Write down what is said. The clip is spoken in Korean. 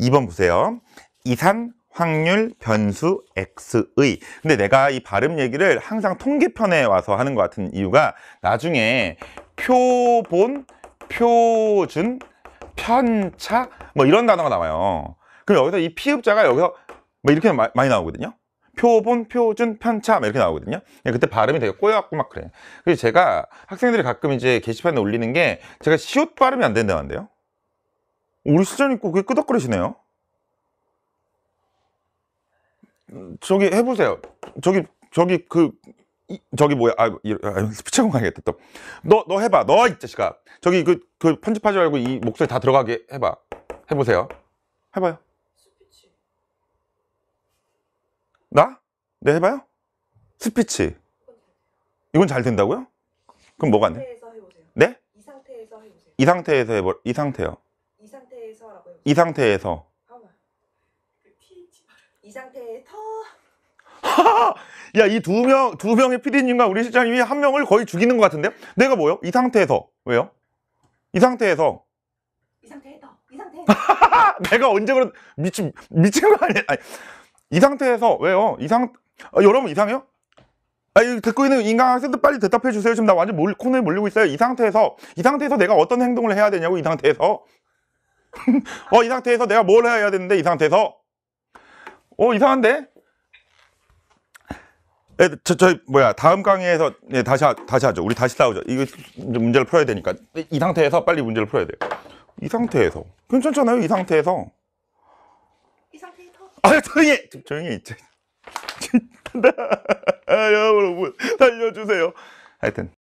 2번 보세요. 이산 확률 변수 x의 근데 내가 이 발음 얘기를 항상 통계편에 와서 하는 것 같은 이유가 나중에 표본, 표준, 편차 뭐 이런 단어가 나와요 그럼 여기서 이 피읍자가 여기서 뭐 이렇게 마, 많이 나오거든요 표본, 표준, 편차 뭐 이렇게 나오거든요 예, 그때 발음이 되게 꼬여갖고 막 그래 요 그래서 제가 학생들이 가끔 이제 게시판에 올리는 게 제가 시옷 발음이 안 된다는데요 우리 실장님 꼭 끄덕거리시네요 저기 해보세요 저기 저기 그 이, 저기 뭐야 아, 이 아, 피차공 가야겠다 또너너 해봐 너이 자식아 저기 그, 그 편집하지 말고 이 목소리 다 들어가게 해봐 해보세요 해봐요 스피치 나? 네 해봐요 스피치 이건 잘 된다고요? 그럼 뭐가 안 돼? 네? 이 상태에서 해보세요 이 상태에서 해보 이 상태요 이 상태에서 그 이 상태에서 야이 두명두 명의 피디님과 우리 실장님이 한 명을 거의 죽이는 것 같은데요? 내가 뭐요? 이 상태에서 왜요? 이 상태에서 이 상태에서 이 상태에서 내가 언제 그런 미친 미친 거 아니야? 아니, 이 상태에서 왜요? 이상 아, 여러분 이상해요? 아, 듣고 있는 인간학생들 빨리 대답해 주세요. 지금 나 완전 몰, 코너에 몰리고 있어요. 이 상태에서, 이 상태에서 내가 어떤 행동을 해야 되냐고, 이 상태에서. 어, 이 상태에서 내가 뭘 해야 되는데, 이 상태에서. 어, 이상한데? 네, 저, 저, 뭐야, 다음 강의에서, 네, 다시, 하, 다시 하죠. 우리 다시 싸우죠. 이거 문제를 풀어야 되니까. 이 상태에서 빨리 문제를 풀어야 돼요. 이 상태에서. 괜찮잖아요, 이 상태에서. 이 상태에서? 아, 조용히 해! 조용히 해. 아, 여러분, 살려주세요. 하여튼.